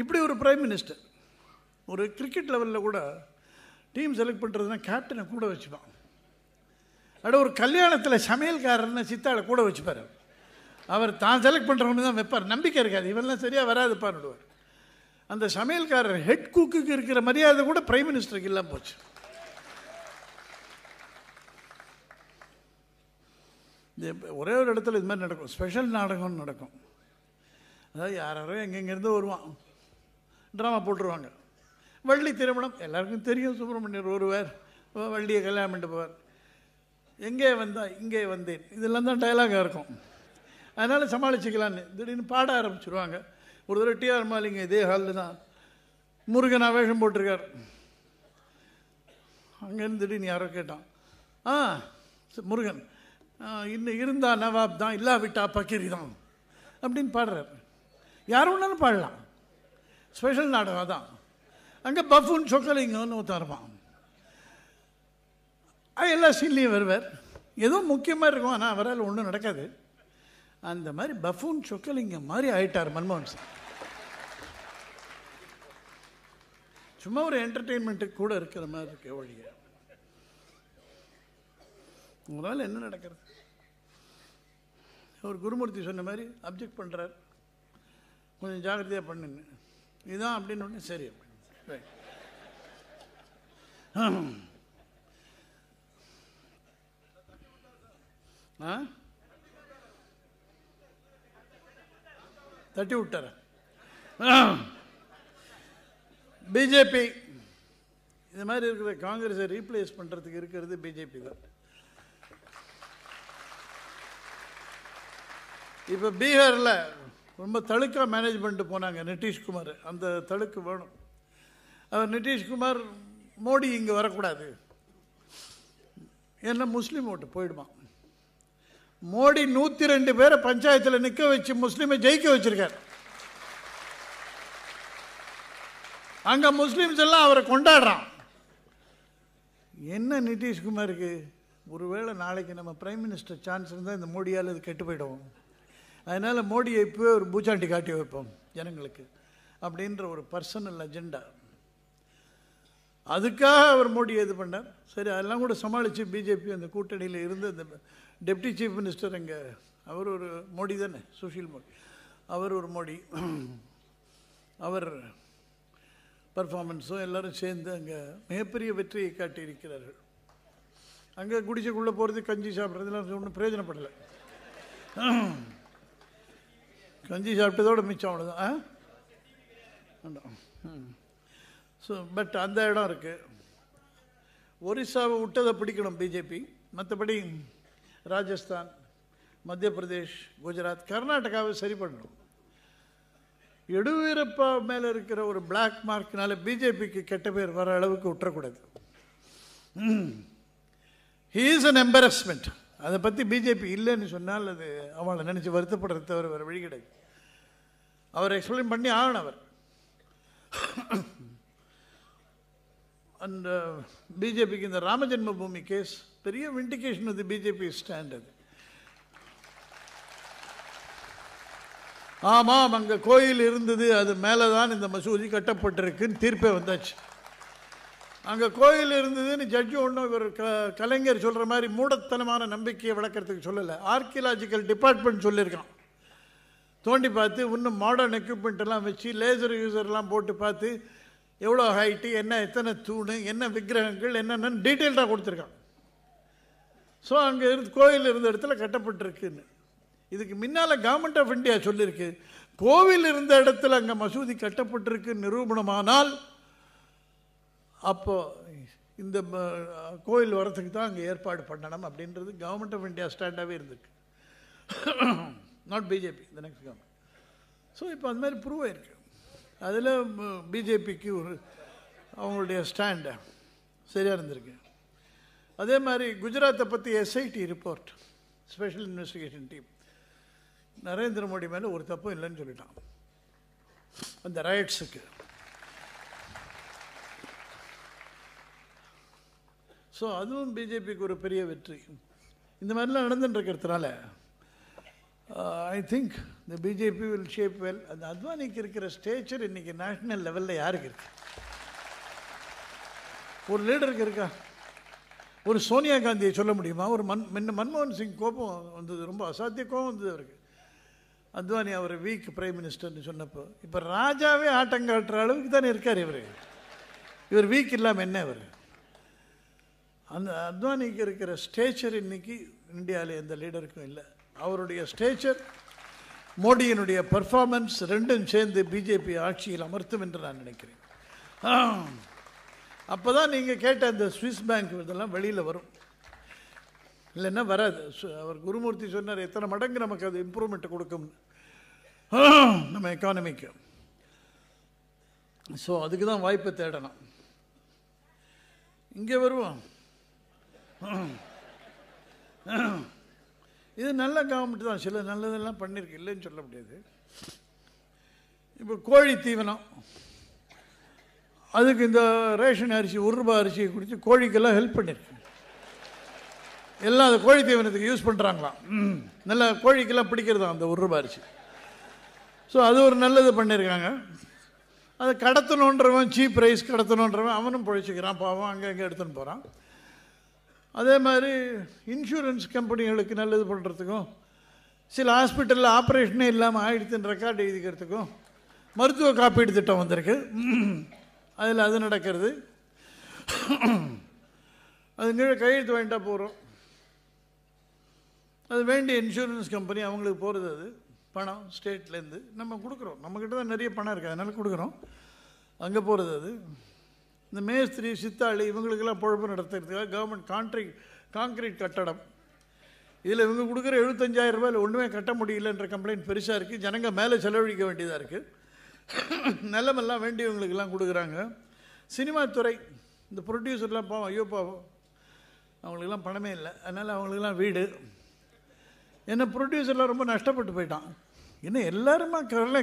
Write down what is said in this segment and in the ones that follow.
இப்படி ஒரு prime minister ஒரு கிரிக்கெட் லெவலில் கூட டீம் செலக்ட் பண்ணுறதுனா கேப்டனை கூட வச்சுப்பான் அட ஒரு கல்யாணத்தில் சமையல்காரர்னு சித்தாளை கூட வச்சுப்பார் அவர் தான் செலக்ட் பண்ணுறவங்க தான் வைப்பார் நம்பிக்கை இருக்காது இவெல்லாம் சரியாக வராதுப்பான்னுடுவார் அந்த சமையல்காரர் ஹெட் குக்குக்கு இருக்கிற மரியாதை கூட பிரைம் மினிஸ்டருக்கு இல்லாமல் போச்சு ஒரே ஒரு இடத்துல இது மாதிரி நடக்கும் ஸ்பெஷல் நாடகம்னு நடக்கும் அதாவது யாரோ எங்கெங்கேருந்து வருவான் ட்ராமா போட்டுருவாங்க வள்ளி திருமணம் எல்லாருக்கும் தெரியும் சுப்பிரமணியர் ஒருவர் வள்ளியை கல்யாணம் பண்ணிட்டு போவார் எங்கே வந்தால் இங்கே வந்தேன் இதெல்லாம் தான் டைலாகாக இருக்கும் அதனால் சமாளிச்சிக்கலான்னு திடீர்னு பாட ஆரம்பிச்சுருவாங்க ஒரு தடவை டிஆர் மாலிங்க இதே ஹாலில் தான் முருகன் வேஷம் போட்டிருக்கார் அங்கேருந்து திடீர்னு யாரோ கேட்டான் ஆ முருகன் இன்னும் இருந்தால் நவாப் தான் இல்லாவிட்டா பக்கிரி தான் அப்படின்னு பாடுறார் யார் ஒன்றாலும் பாடலாம் ஸ்பெஷல் நாடகம் அதான் அங்கே பஃபுன் சொக்கலிங்கன்னு ஒருத்தர் இருப்பான் எல்லா சீன்லேயும் வருவார் எதுவும் முக்கியமாக இருக்கும் ஆனால் அவரால் ஒன்றும் நடக்காது அந்த மாதிரி பஃபூன் சொக்கலிங்கம் மாதிரி ஆயிட்டார் மன்மோகன் சிங் சும்மா ஒரு என்டர்டெயின்மெண்ட்டுக்கு கூட இருக்கிற மாதிரி இருக்க ஒழிய உங்களால் என்ன நடக்கிறது ஒரு குருமூர்த்தி சொன்ன மாதிரி அப்ஜெக்ட் பண்ணுறார் கொஞ்சம் ஜாகிரதையாக பண்ணுன்னு இதுதான் அப்படின்னு ஒன்று சரி ஆ தட்டி விட்டார பிஜேபி இது மாதிரி இருக்கிற காங்கிரஸை ரீப்ளேஸ் பண்ணுறதுக்கு இருக்கிறது பிஜேபி தான் இப்போ பீகாரில் ரொம்ப தழுக்காக மேனேஜ் பண்ணிட்டு போனாங்க நிதிஷ்குமார் அந்த தழுக்கு வேணும் அவர் நிதிஷ்குமார் மோடி இங்கே வரக்கூடாது என்ன முஸ்லீம் ஓட்டு போயிடுமா மோடி நூற்றி ரெண்டு பேரை பஞ்சாயத்தில் நிற்க வச்சு முஸ்லீமை ஜெயிக்க வச்சுருக்கார் அங்கே முஸ்லீம்ஸ் எல்லாம் அவரை கொண்டாடுறான் என்ன நிதிஷ்குமாருக்கு ஒருவேளை நாளைக்கு நம்ம பிரைம் மினிஸ்டர் சான்ஸ் இருந்தால் இந்த மோடியால் இது கெட்டு போயிடுவோம் அதனால் மோடியை இப்போவே ஒரு பூச்சாண்டி காட்டி வைப்போம் ஜனங்களுக்கு அப்படின்ற ஒரு பர்சனல் அஜெண்டா அதுக்காக அவர் மோடி இது பண்ணார் சரி அதெல்லாம் கூட சமாளித்து பிஜேபி அந்த கூட்டணியில் இருந்து அந்த டெப்டி சீஃப் மினிஸ்டர் அங்கே அவர் ஒரு மோடி தானே சுஷில் மோடி அவர் ஒரு மோடி அவர் பர்ஃபார்மன்ஸும் எல்லோரும் சேர்ந்து அங்கே மிகப்பெரிய வெற்றியை காட்டியிருக்கிறார்கள் அங்கே குடிச்சக்குள்ளே போகிறது கஞ்சி சாப்பிட்றதுலாம் ஒன்றும் பிரயோஜனப்படலை கஞ்சி சாப்பிட்டதோட மிச்சம் அவ்வளோதான் ஸோ பட் அந்த இடம் இருக்குது ஒரிசாவை விட்டதை பிடிக்கணும் பிஜேபி மற்றபடி ராஜஸ்தான் மத்திய பிரதேஷ் குஜராத் கர்நாடகாவை சரி பண்ணணும் எடுவீரப்பா மேலே இருக்கிற ஒரு பிளாக் மார்க்னால பிஜேபிக்கு கெட்ட பேர் வர அளவுக்கு விட்டுறக்கூடாது ஹீ இஸ் அன் எம்பரஸ்மெண்ட் அதை பற்றி பிஜேபி இல்லைன்னு சொன்னால் அது அவளை நினச்சி வருத்தப்படுறது தவிர வேறு வழி கிடையாது அவர் எக்ஸ்பிளைன் பண்ணி ஆகணும் அந்த பிஜேபிக்கு uh, இந்த ராமஜென்ம பூமி கேஸ் பெரிய விண்டிகேஷன் வந்து பிஜேபி ஸ்டாண்ட் அது ஆமாம் அங்கே கோயில் இருந்தது அது மேலே தான் இந்த மசூதி கட்டப்பட்டிருக்குன்னு தீர்ப்பே வந்தாச்சு அங்கே கோயில் இருந்ததுன்னு ஜட்ஜு ஒன்றும் இவர் க கலைஞர் சொல்கிற மாதிரி மூடத்தனமான நம்பிக்கையை வளர்க்குறதுக்கு சொல்லலை ஆர்கியலாஜிக்கல் டிபார்ட்மெண்ட் சொல்லியிருக்கான் தோண்டி பார்த்து இன்னும் மாடர்ன் எக்யூப்மெண்ட்டெல்லாம் வச்சு லேசர் யூசர்லாம் போட்டு பார்த்து எவ்வளோ ஹைட்டு என்ன எத்தனை தூண் என்ன விக்கிரகங்கள் என்னென்னு டீட்டெயில்டாக கொடுத்துருக்கான் ஸோ அங்கே இருந்து கோயில் இருந்த இடத்துல கட்டப்பட்டிருக்குன்னு இதுக்கு முன்னால் கவர்மெண்ட் ஆஃப் இந்தியா சொல்லியிருக்கு கோவில் இருந்த இடத்துல அங்கே மசூதி கட்டப்பட்டிருக்கு நிரூபணமானால் அப்போது இந்த கோயில் வரத்துக்கு தான் அங்கே ஏற்பாடு பண்ணணும் அப்படின்றது கவர்மெண்ட் ஆஃப் இந்தியா ஸ்டாண்டாகவே இருந்துருக்கு நாட் பிஜேபி இந்த நெக்ஸ்ட் கவர்மெண்ட் ஸோ இப்போ அந்த மாதிரி ப்ரூவ் ஆயிருக்கு அதில் பிஜேபிக்கு ஒரு அவங்களுடைய ஸ்டாண்டு சரியாக இருந்திருக்கு அதே மாதிரி குஜராத்தை பற்றி SIT report special investigation team Narendra Modi மேலே ஒரு தப்பும் இல்லைன்னு சொல்லிட்டான் அந்த ரைட்ஸுக்கு ஸோ அதுவும் பிஜேபிக்கு ஒரு பெரிய வெற்றி இந்த மாதிரிலாம் நடந்துட்டுருக்கிறதுனால ஐ திங்க் இந்த பிஜேபி வில் ஷேப் வெல் அந்த அத்வானிக்கு இருக்கிற ஸ்டேச்சர் இன்றைக்கி நேஷ்னல் லெவலில் யாருக்கு இருக்கு ஒரு லீடருக்கு இருக்கா ஒரு சோனியா காந்தியை சொல்ல முடியுமா ஒரு மன் முன்ன மன்மோகன் சிங் கோபம் வந்தது ரொம்ப அசாத்திய கோபம் வந்தது அவருக்கு அத்வானி அவர் வீக் பிரைம் மினிஸ்டர்னு சொன்னப்போ இப்போ ராஜாவே ஆட்டங்காட்டுற அளவுக்கு தானே இருக்கார் இவர் இவர் வீக் இல்லாமல் என்ன இவர் அந்த அத்வானிக்கு இருக்கிற ஸ்டேச்சர் இன்னைக்கு இந்தியாவில் எந்த லீடருக்கும் இல்லை அவருடைய ஸ்டேச்சர் மோடியினுடைய பர்ஃபார்மன்ஸ் ரெண்டும் சேர்ந்து பிஜேபி ஆட்சியில் அமர்த்தும் என்று நான் நினைக்கிறேன் அப்போ தான் நீங்கள் கேட்ட அந்த சுவிஸ் பேங்க் இதெல்லாம் வெளியில் வரும் இல்லைன்னா வராது அவர் குருமூர்த்தி சொன்னார் எத்தனை மடங்கு நமக்கு அது இம்ப்ரூவ்மெண்ட் கொடுக்கும் நம்ம எக்கானமிக்கு ஸோ அதுக்கு தான் வாய்ப்பை தேடணும் இங்கே வருவோம் இது நல்ல கவர்மெண்ட் தான் சில நல்லதெல்லாம் பண்ணியிருக்கு இல்லைன்னு சொல்ல முடியாது இப்போ கோழி தீவனம் அதுக்கு இந்த ரேஷன் அரிசி உருபா அரிசியை குடித்து கோழிக்கெல்லாம் ஹெல்ப் பண்ணியிருக்கு எல்லாம் அது கோழி தீவனத்துக்கு யூஸ் பண்ணுறாங்களாம் நல்ல கோழிக்கெல்லாம் பிடிக்கிறதா அந்த ஒரு அரிசி ஸோ அது ஒரு நல்லது பண்ணியிருக்காங்க அதை கடத்தணுன்றவன் சீப் ரைஸ் கடத்தணுன்றவன் அவனும் பிழைச்சிக்கிறான் பாவம் அங்கே அங்கே எடுத்துன்னு போகிறான் அதே மாதிரி இன்சூரன்ஸ் கம்பெனிகளுக்கு நல்லது பண்ணுறதுக்கும் சில ஹாஸ்பிட்டலில் ஆப்ரேஷனே இல்லாமல் ஆயிடுத்துன்னு ரெக்கார்டு எழுதிக்கிறதுக்கும் மருத்துவ காப்பீடு திட்டம் வந்திருக்கு அதில் அது நடக்கிறது அது கீழே கையெழுத்து வாங்கிட்டா போகிறோம் அது வேண்டிய இன்சூரன்ஸ் கம்பெனி அவங்களுக்கு போகிறது அது பணம் ஸ்டேட்லேருந்து நம்ம கொடுக்குறோம் நம்மக்கிட்ட தான் நிறைய பணம் இருக்குது அதனால் கொடுக்குறோம் அங்கே போகிறது அது இந்த மேஸ்திரி சித்தாளி இவங்களுக்கெல்லாம் பொழப்பு நடத்துறதுக்காக கவர்மெண்ட் கான்ட்ரிக் காங்கிரீட் கட்டடம் இதில் இவங்க கொடுக்குற எழுபத்தஞ்சாயிரம் ரூபாயில் ஒன்றுமே கட்ட முடியலன்ற கம்ப்ளைண்ட் பெருசாக இருக்குது ஜனங்கள் மேலே செலவழிக்க வேண்டியதாக இருக்குது நிலமெல்லாம் வேண்டியவங்களுக்கெல்லாம் கொடுக்குறாங்க சினிமா துறை இந்த ப்ரொடியூசர்லாம் பாவம் ஐயோ பாவம் அவங்களுக்கெல்லாம் பணமே இல்லை அதனால் அவங்களுக்கெல்லாம் வீடு என்ன ப்ரொடியூசர்லாம் ரொம்ப நஷ்டப்பட்டு போயிட்டான் என்ன எல்லாருமா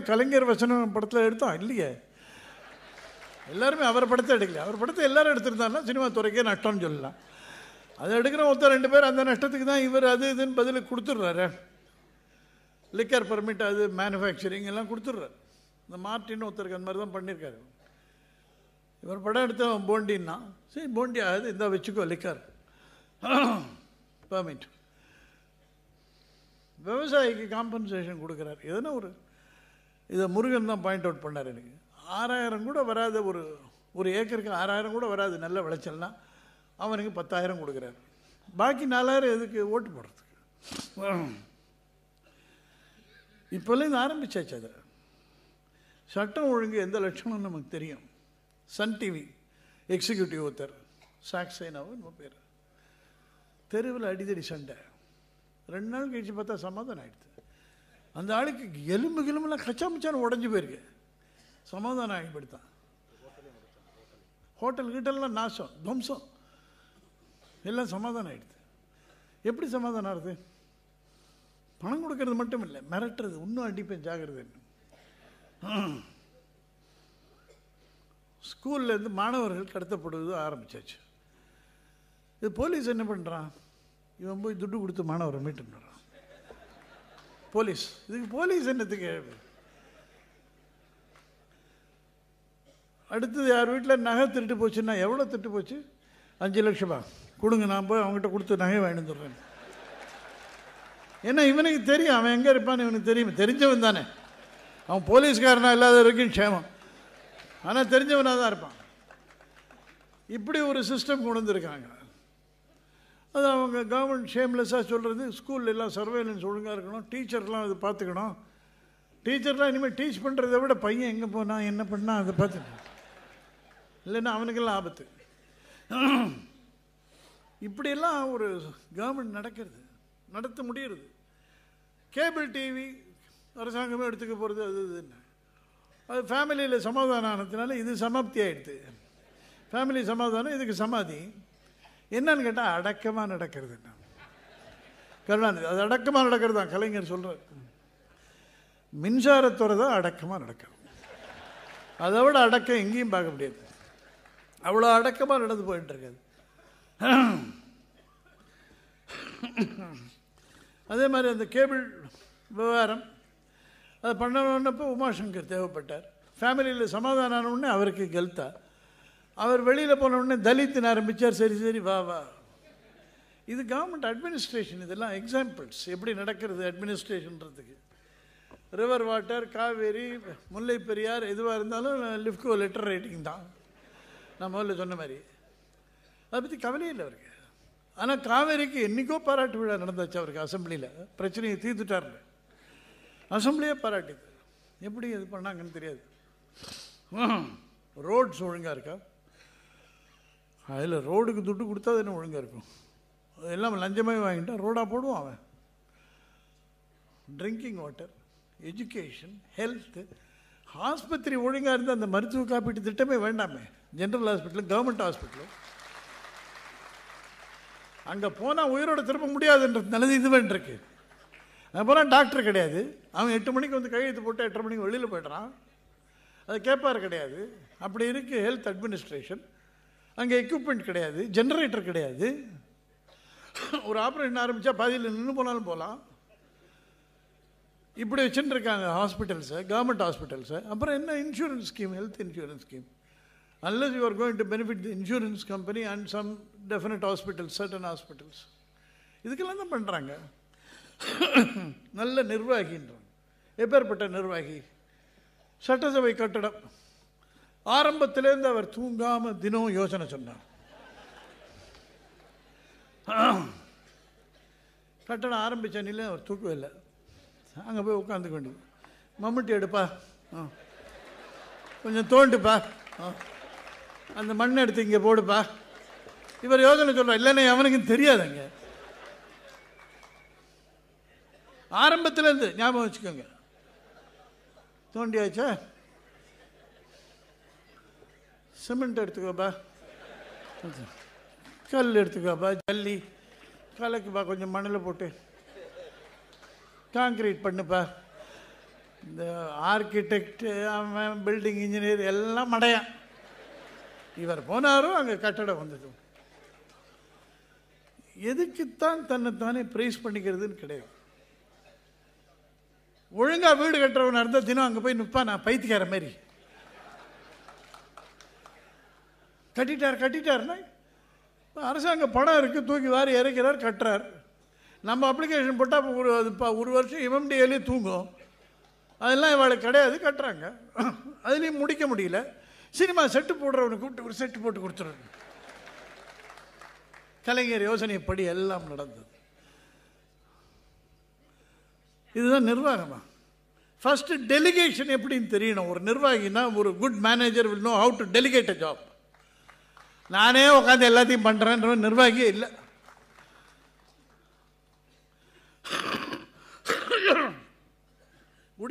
கலைஞர் வசனம் படத்தில் எடுத்தான் இல்லையே எல்லாருமே அவர் படத்தை எடுக்கல அவர் படத்தை எல்லாரும் எடுத்துருந்தாருன்னா சினிமா துறைக்கே நஷ்டம்னு சொல்லலாம் அதை எடுக்கிற ஒருத்தர் ரெண்டு பேர் அந்த நஷ்டத்துக்கு தான் இவர் அது இதுன்னு பதில் கொடுத்துட்றாரு லிக்கர் பர்மிட் அது மேனுஃபேக்சரிங் எல்லாம் கொடுத்துட்றாரு இந்த மார்டின்னு ஒருத்தருக்கு அந்த மாதிரி தான் பண்ணியிருக்காரு இவர் படம் எடுத்தவன் போண்டின்னா சரி போண்டி ஆகுது இந்த வச்சுக்கோ லிக்கர் பர்மிட் விவசாயிக்கு காம்பன்சேஷன் கொடுக்குறாரு எதுனா ஒரு இதை முருகன் தான் பாயிண்ட் அவுட் பண்ணார் எனக்கு ஆறாயிரம் கூட வராது ஒரு ஒரு ஏக்கருக்கு ஆறாயிரம் கூட வராது நல்ல விளைச்சல்னா அவனுக்கு பத்தாயிரம் கொடுக்குறாரு பாக்கி நாலாயிரம் எதுக்கு ஓட்டு போடுறதுக்கு இப்போல்லாம் இது ஆரம்பித்தாச்சு அதை சட்டம் ஒழுங்கு எந்த லட்சணம் நமக்கு தெரியும் சன் டிவி எக்ஸிக்யூட்டிவ் ஒருத்தர் சாக்சேனாவும் நம்ம பேர் தெருவில் அடிதடி சண்டை ரெண்டு நாள் கழித்து பார்த்தா சமாதானம் ஆகிடுது அந்த ஆளுக்கு எலும்பு கிலும்புலாம் கச்சாமிச்சான்னு உடஞ்சி போயிருக்கு சமாதானம் ஆகிப்படுத்தான் ஹோட்டல் கீட்டெல்லாம் நாசம் துவம்சம் எல்லாம் சமாதானம் ஆகிடுது எப்படி சமாதானம் ஆகுது பணம் கொடுக்கறது மட்டும் இல்லை மிரட்டுறது இன்னும் அடிப்பேன் ஜாகிரதைன்னு ஸ்கூல்லேருந்து மாணவர்கள் கடத்தப்படுவது ஆரம்பித்தாச்சு இது போலீஸ் என்ன பண்ணுறான் இவன் போய் துட்டு கொடுத்து மாணவரை மீட்டு பண்ணுறான் போலீஸ் இதுக்கு போலீஸ் என்னத்துக்கு அடுத்தது யார் வீட்டில் நகை திருட்டு போச்சுன்னா எவ்வளோ திருட்டு போச்சு அஞ்சு லட்சமா கொடுங்க நான் போய் அவங்ககிட்ட கொடுத்து நகை வாங்கிட்டு வந்துடுறேன் ஏன்னா இவனுக்கு தெரியும் அவன் எங்கே இருப்பான்னு இவனுக்கு தெரியும் தெரிஞ்சவன் தானே அவன் போலீஸ்காரனாக இல்லாத வரைக்கும் க்ஷேமம் ஆனால் தெரிஞ்சவனாக தான் இருப்பான் இப்படி ஒரு சிஸ்டம் கொண்டு வந்துருக்காங்க அது அவங்க கவர்மெண்ட் ஷேம்லெஸ்ஸாக சொல்கிறது ஸ்கூலில் எல்லாம் சர்வேலன்ஸ் ஒழுங்காக இருக்கணும் டீச்சர்லாம் அது பார்த்துக்கணும் டீச்சர்லாம் இனிமேல் டீச் பண்ணுறதை விட பையன் எங்கே போனால் என்ன பண்ணால் அதை பார்த்துக்கணும் இல்லைன்னா அவனுக்கெல்லாம் ஆபத்து இப்படியெல்லாம் ஒரு கவர்மெண்ட் நடக்கிறது நடத்த முடியறது கேபிள் டிவி அரசாங்கமே எடுத்துக்க போகிறது அது இது என்ன அது ஃபேமிலியில் சமாதானம் ஆனதுனால இது சமாப்தி ஆகிடுது ஃபேமிலி சமாதானம் இதுக்கு சமாதி என்னன்னு கேட்டால் அடக்கமாக நடக்கிறது என்ன கருணாநிதி அது அடக்கமாக நடக்கிறது தான் கலைஞர் சொல்கிறார் மின்சாரத்துறை தான் அடக்கமாக நடக்கிறது அதை விட அடக்கம் எங்கேயும் பார்க்க முடியாது அவ்வளோ அடக்கமாக நடந்து போயிட்டுருக்குது அதே மாதிரி அந்த கேபிள் விவகாரம் அதை பண்ணணுன்னப்போ உமாசங்கர் தேவைப்பட்டார் ஃபேமிலியில் சமாதானம் ஆனவுடனே அவருக்கு கெல்த்தா அவர் வெளியில் போனவுடனே தலித்துன்னு ஆரம்பித்தார் சரி சரி வா வா இது கவர்மெண்ட் அட்மினிஸ்ட்ரேஷன் இதெல்லாம் எக்ஸாம்பிள்ஸ் எப்படி நடக்கிறது அட்மினிஸ்ட்ரேஷன்றதுக்கு ரிவர் வாட்டர் காவேரி முல்லை பெரியார் எதுவாக இருந்தாலும் லிஃப்கோ லெட்டர் ரைட்டிங் தான் நான் முதல்ல சொன்ன மாதிரி அதை பற்றி கவலை இல்லை அவருக்கு ஆனால் காவேரிக்கு என்றைக்கோ பாராட்டு விழா நடந்துச்சு அவருக்கு அசம்பிளியில் பிரச்சனையை தீர்த்துட்டார் அசம்பிளியே பாராட்டிது எப்படி இது பண்ணாங்கன்னு தெரியாது ரோட்ஸ் ஒழுங்காக இருக்கா அதில் ரோடுக்கு துட்டு கொடுத்தா தானே ஒழுங்காக இருக்கும் எல்லாம் லஞ்சமாகவே வாங்கிட்டான் ரோடாக போடுவான் அவன் ட்ரிங்கிங் வாட்டர் எஜுகேஷன் ஹெல்த்து ஆஸ்பத்திரி ஒழுங்காக இருந்தால் அந்த மருத்துவ காப்பீட்டு திட்டமே வேண்டாமே ஜென்ரல் ஹாஸ்பிட்டலும் கவர்மெண்ட் ஹாஸ்பிட்டலும் அங்கே போனால் உயிரோடு திரும்ப முடியாதுன்றது நல்லது இதுவேன்றிருக்கு அங்கே போனால் டாக்டர் கிடையாது அவன் எட்டு மணிக்கு வந்து கையெழுத்து போட்டு எட்டரை மணிக்கு வெளியில் போய்ட்றான் அது கேட்பார் கிடையாது அப்படி இருக்குது ஹெல்த் அட்மினிஸ்ட்ரேஷன் அங்கே எக்யூப்மெண்ட் கிடையாது ஜென்ரேட்டர் கிடையாது ஒரு ஆப்ரேஷன் ஆரம்பித்தா பாதியில் நின்று போனாலும் போகலாம் இப்படி வச்சுட்டு இருக்காங்க ஹாஸ்பிட்டல்ஸு கவர்மெண்ட் ஹாஸ்பிட்டல்ஸு அப்புறம் என்ன insurance scheme health insurance scheme unless you're going to benefit the insurance company and some definite hospitals certain hospitals இதுக்கெல்லாம் தான் பண்ணுறாங்க நல்ல நிர்வாகின்றாங்க எப்பேற்பட்ட நிர்வாகி சட்டசபை கட்டடம் ஆரம்பத்திலேருந்து அவர் தூங்காமல் தினம் யோசனை சொன்னார் கட்டடம் ஆரம்பித்த நிலையில் அவர் தூக்கவில்லை இல்லை அங்கே போய் உட்காந்துக்க வேண்டியது மம்முட்டி எடுப்பா ஆ கொஞ்சம் தோண்டுப்பா ஆ அந்த மண் எடுத்து இங்கே போடுப்பா இவர் யோசனை சொல்கிறார் இல்லைன்னா அவனுக்கும் தெரியாதுங்க ஆரம்பத்துலேருந்து ஞாபகம் வச்சுக்கோங்க தோண்டியாச்சா சிமெண்ட் எடுத்துக்கோப்பா கல் எடுத்துக்கோப்பா ஜல்லி கலக்குப்பா கொஞ்சம் மண்ணில் போட்டு காங்க்ரீட் பண்ணுப்பா இந்த ஆர்கிடெக்ட் அவன் பில்டிங் இன்ஜினியர் எல்லாம் மடையான் இவர் போனாரும் அங்கே கட்டடம் வந்தது எதுக்குத்தான் தன்னைத்தானே ப்ரைஸ் பண்ணிக்கிறதுன்னு கிடையாது ஒழுங்காக வீடு கட்டுறவன் அடுத்த தினம் அங்கே போய் நிற்பான் நான் பைத்திக்கார மாதிரி கட்டிட்டார் கட்டிட்டார்னா அரசாங்க படம் இருக்குது தூக்கி வாரி இறக்கிறார் கட்டுறார் நம்ம அப்ளிகேஷன் போட்டால் ஒரு இப்போ ஒரு வருஷம் எம்எம்டிஏலே தூங்கும் அதெல்லாம் இவ்வளோ கிடையாது கட்டுறாங்க அதுலேயும் முடிக்க முடியல சினிமா செட்டு போடுறவனை கூப்பிட்டு ஒரு செட்டு போட்டு கொடுத்துருவாங்க கலைஞர் யோசனைப்படி எல்லாம் நடந்தது இதுதான் நிர்வாகமா ஃபஸ்ட்டு டெலிகேஷன் எப்படின்னு தெரியணும் ஒரு நிர்வாகினா ஒரு good manager will know how to delegate a job நானே உட்காந்து எல்லாத்தையும் பண்ணுறேன்ற நிர்வாகியே இல்லை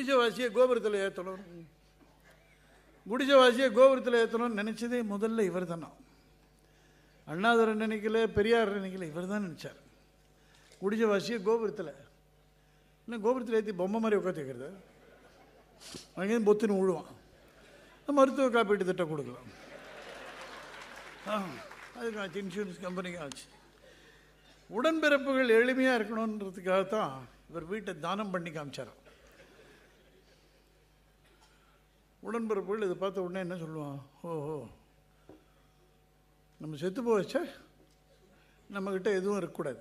முடிச்சவாசியை கோபுரத்தில் ஏற்றணும் முடிச்சவாசியை கோபுரத்தில் ஏற்றணும்னு நினச்சதே முதல்ல இவர் தானா அண்ணாதரன் நினைக்கல பெரியார் நினைக்கல இவர் தான் நினச்சார் முடிச்சவாசியை கோபுரத்தில் இன்னும் கோபுரத்தில் ஏற்றி பொம்மை மாதிரி உட்காந்துக்கிறது அங்கேயும் பொத்துன்னு விழுவான் மருத்துவ காப்பீட்டு திட்டம் கொடுக்கலாம் அதுக்கு ஆச்சு இன்சூரன்ஸ் கம்பெனிக்கு ஆச்சு உடன்பிறப்புகள் எளிமையாக இருக்கணுன்றதுக்காக தான் இவர் வீட்டை தானம் பண்ணி காமிச்சாரோ உடன்பிறப்புகள் இதை பார்த்த உடனே என்ன சொல்லுவான் ஓஹோ நம்ம செத்து போச்சா நம்மக்கிட்ட எதுவும் இருக்கக்கூடாது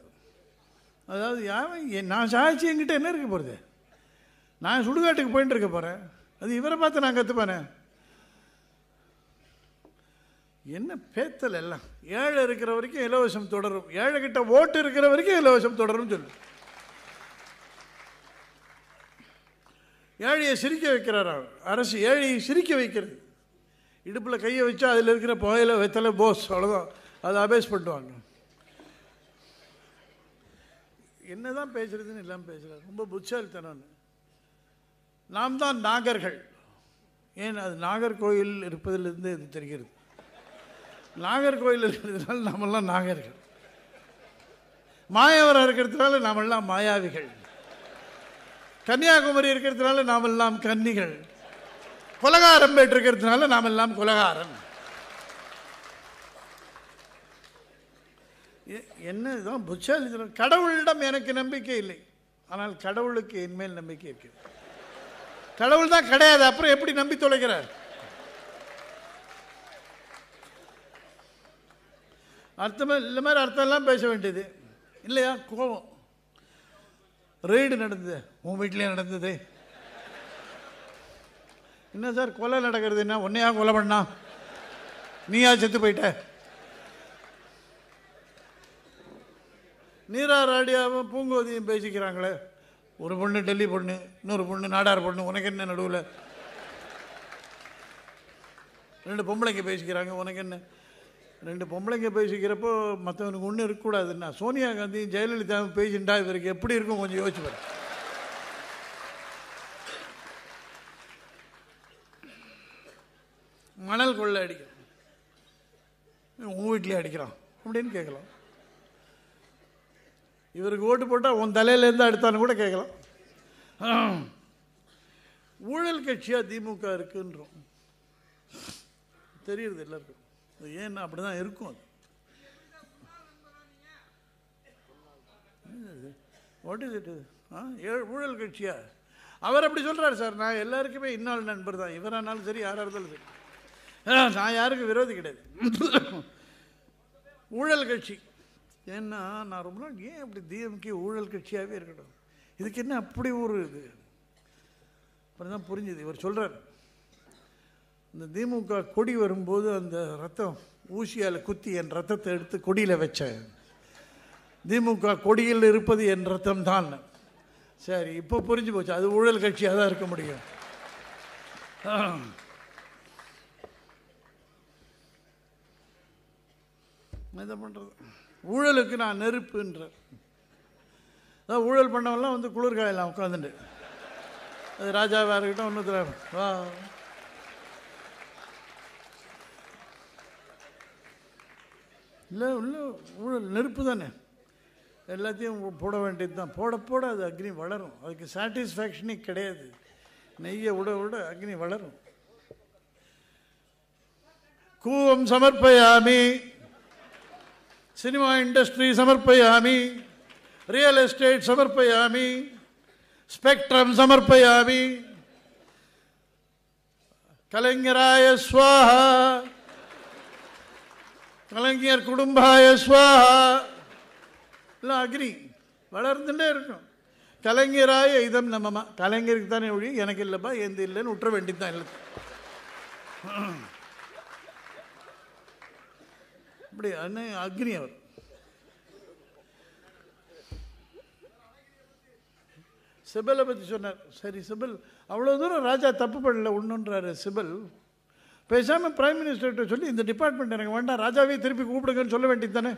அதாவது யாரும் நான் சாய்ச்சி என்கிட்ட என்ன இருக்க போகிறது நான் சுடுகாட்டுக்கு போயிட்டு இருக்க போகிறேன் அது இவரை பார்த்து நான் கற்றுப்பானே என்ன பேத்தல் எல்லாம் ஏழை இருக்கிற வரைக்கும் இலவசம் தொடரும் ஏழை கிட்ட ஓட்டு இருக்கிற வரைக்கும் இலவசம் தொடரும்னு சொல்லு ஏழையை சிரிக்க அவர் அரசு ஏழையை சிரிக்க வைக்கிறது இடுப்பில் கையை வச்சு அதில் இருக்கிற புகையில வைத்தல போஸ் அவ்வளோதான் அதை அபேஸ் பண்ணுவாங்க என்ன தான் பேசுகிறதுன்னு எல்லாம் பேசுகிறார் ரொம்ப புட்சாலித்தனம் நாம் தான் நாகர்கள் ஏன் அது நாகர்கோயில் இருப்பதிலிருந்து இது தெரிகிறது நாகர்கோயில் இருக்கிறதுனால நாமெல்லாம் நாகர்கள் மாயவராக இருக்கிறதுனால நாமெல்லாம் மாயாவிகள் கன்னியாகுமரி இருக்கிறதுனால நாம் எல்லாம் கன்னிகள் குலகாரம் இருக்கிறதுனால நாம் எல்லாம் குலகாரம் என்ன இதுதான் கடவுளிடம் எனக்கு நம்பிக்கை இல்லை ஆனால் கடவுளுக்கு என்மேல் நம்பிக்கை இருக்குது கடவுள் தான் கிடையாது அப்புறம் எப்படி நம்பி தொலைக்கிறார் அர்த்தமா இல்லை மாதிரி அர்த்தம்லாம் பேச வேண்டியது இல்லையா கோபம் ரெய்டு நடந்தது உன் வீட்டிலே நடந்தது என்ன சார் கொலை நடக்கிறது என்ன உன்னையா கொலை பண்ணா நீயா செத்து போயிட்ட நீராராடியாவும் பூங்கோதியும் பேசிக்கிறாங்களே ஒரு பொண்ணு டெல்லி பொண்ணு இன்னொரு பொண்ணு நாடார் பொண்ணு உனக்கு என்ன நடுவில் ரெண்டு பொம்பளைங்க பேசிக்கிறாங்க உனக்கு என்ன ரெண்டு பொம்பளைங்க பேசிக்கிறப்போ மற்றவனுக்கு ஒன்றும் இருக்கக்கூடாதுன்னா சோனியா காந்தியும் ஜெயலலிதாவும் பேசிண்டா இவருக்கு எப்படி இருக்கும் கொஞ்சம் யோசிச்சு மணல் கொள்ள அடிக்கிறான் உன் வீட்லேயே அடிக்கிறான் அப்படின்னு கேட்கலாம் இவருக்கு ஓட்டு போட்டால் உன் தலையிலேருந்து அடுத்தான்னு கூட கேட்கலாம் ஊழல் கட்சியாக திமுக இருக்குன்றோம் தெரியுது எல்லாருக்கும் ஏன்னா அப்படிதான் இருக்கும் அது வாட் இஸ் இட் ஆ ஊழல் கட்சியா அவர் அப்படி சொல்றாரு சார் நான் எல்லாருக்குமே இன்னொரு நண்பர் தான் இவரானாலும் சரி யாராக இருந்தாலும் சரி நான் யாருக்கும் விரோதி கிடையாது ஊழல் கட்சி ஏன்னா நான் ரொம்ப நாள் ஏன் அப்படி டிஎம்கே ஊழல் கட்சியாகவே இருக்கட்டும் இதுக்கு என்ன அப்படி ஒரு இது அப்புறம் தான் புரிஞ்சுது இவர் சொல்கிறார் இந்த திமுக கொடி வரும்போது அந்த ரத்தம் ஊசியால் குத்தி என் ரத்தத்தை எடுத்து கொடியில் வச்சேன் திமுக கொடியில் இருப்பது என் ரத்தம் தான் சரி இப்போ புரிஞ்சு போச்சு அது ஊழல் கட்சியாக தான் இருக்க முடியும் என்ன பண்ணுறது ஊழலுக்கு நான் நெருப்புன்றார் அதான் ஊழல் பண்ணவெல்லாம் வந்து குளிர்காயெல்லாம் உட்காந்துட்டு அது ராஜாவாக இருக்கட்டும் ஒன்று வா இல்லை இல்லை ஊழல் நெருப்பு தானே எல்லாத்தையும் போட வேண்டியது தான் போட போட அது அக்னி வளரும் அதுக்கு சாட்டிஸ்ஃபேக்ஷனே கிடையாது நெய்யை விட விட அக்னி வளரும் கூவம் சமர்ப்பயாமி சினிமா இண்டஸ்ட்ரி சமர்ப்பயாமி ரியல் எஸ்டேட் சமர்ப்பயாமி ஸ்பெக்ட்ரம் சமர்ப்பயாமி கலைஞராய ஸ்வாஹா கலைஞர் குடும்பாய ஸ்வாஹா எல்லாம் அக்னி வளர்ந்துட்டே இருக்கும் கலைஞராய இதம் நம்மமா கலைஞருக்கு தானே ஒழி எனக்கு இல்லைப்பா எந்த இல்லைன்னு விட்டுற வேண்டியதுதான் இல்லை அப்படி என்ன அக்னி அவர் சிபலை பற்றி சொன்னார் சரி சிபல் அவ்வளோ தூரம் ராஜா தப்பு பண்ணல ஒன்றுன்றாரு சிபல் பேசாமல் பிரைம் மினிஸ்டர்கிட்ட சொல்லி இந்த டிபார்ட்மெண்ட் எனக்கு வேண்டாம் ராஜாவே திருப்பி கூப்பிடுங்கன்னு சொல்ல வேண்டியது தானே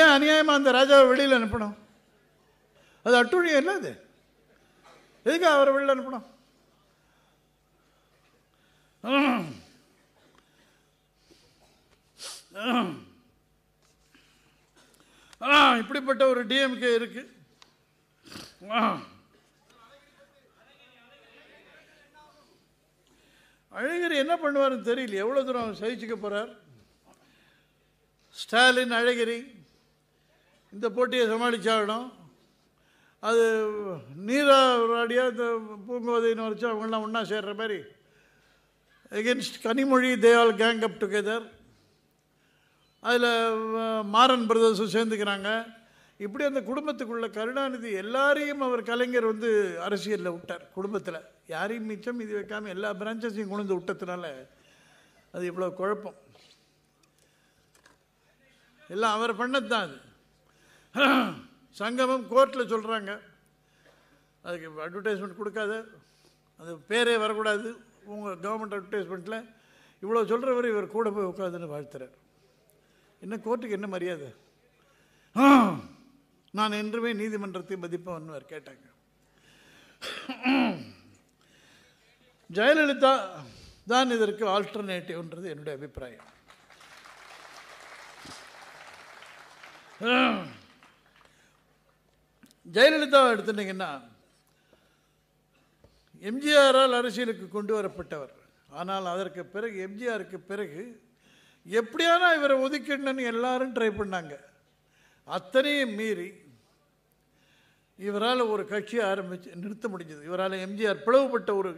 ஏன் அநியாயமாக அந்த ராஜாவை வெளியில் அனுப்பணும் அது அட்டுழியம் இல்லை அது எதுக்கு அவரை வெளியில் அனுப்பணும் இப்படிப்பட்ட ஒரு டிஎம்கே இருக்கு அழகிரி என்ன பண்ணுவார்னு தெரியல எவ்வளோ தூரம் சகிச்சுக்க போகிறார் ஸ்டாலின் அழகிரி இந்த போட்டியை சமாளிச்சாகணும் அது நீராடியாக இந்த பூங்குவதைன்னு வச்சு அவங்களாம் ஒன்றா சேர்கிற மாதிரி against Kanimozhi they all gang up together அதில் மாறன் பிரதர்ஸும் சேர்ந்துக்கிறாங்க இப்படி அந்த குடும்பத்துக்குள்ள கருணாநிதி எல்லாரையும் அவர் கலைஞர் வந்து அரசியலில் விட்டார் குடும்பத்தில் யாரையும் மிச்சம் இது வைக்காமல் எல்லா பிரான்ச்சஸையும் கொண்டு வந்து விட்டதுனால அது இவ்வளோ குழப்பம் எல்லாம் அவர் பண்ணது தான் அது சங்கமம் கோர்ட்டில் சொல்கிறாங்க அதுக்கு அட்வர்டைஸ்மெண்ட் கொடுக்காத அது பேரே வரக்கூடாது உங்கள் கவர்மெண்ட் அட்வர்டைஸ்மெண்ட்டில் இவ்வளோ சொல்கிறவர் இவர் கூட போய் உட்காந்துன்னு வாழ்த்துறார் என்ன கோர்ட்டுக்கு என்ன மரியாதை நான் என்றுமே நீதிமன்றத்தை மதிப்பவன்வர் கேட்டாங்க ஜெயலலிதா தான் இதற்கு ஆல்டர்னேட்டிவ்ன்றது என்னுடைய அபிப்பிராயம் ஜெயலலிதாவை எடுத்துட்டீங்கன்னா எம்ஜிஆரால் அரசியலுக்கு கொண்டு வரப்பட்டவர் ஆனால் அதற்கு பிறகு எம்ஜிஆருக்கு பிறகு எப்படியானா இவரை ஒதுக்கிடணும்னு எல்லாரும் ட்ரை பண்ணாங்க அத்தனையும் மீறி இவரால் ஒரு கட்சியை ஆரம்பித்து நிறுத்த முடிஞ்சது இவரால் எம்ஜிஆர் பிளவுபட்ட ஒரு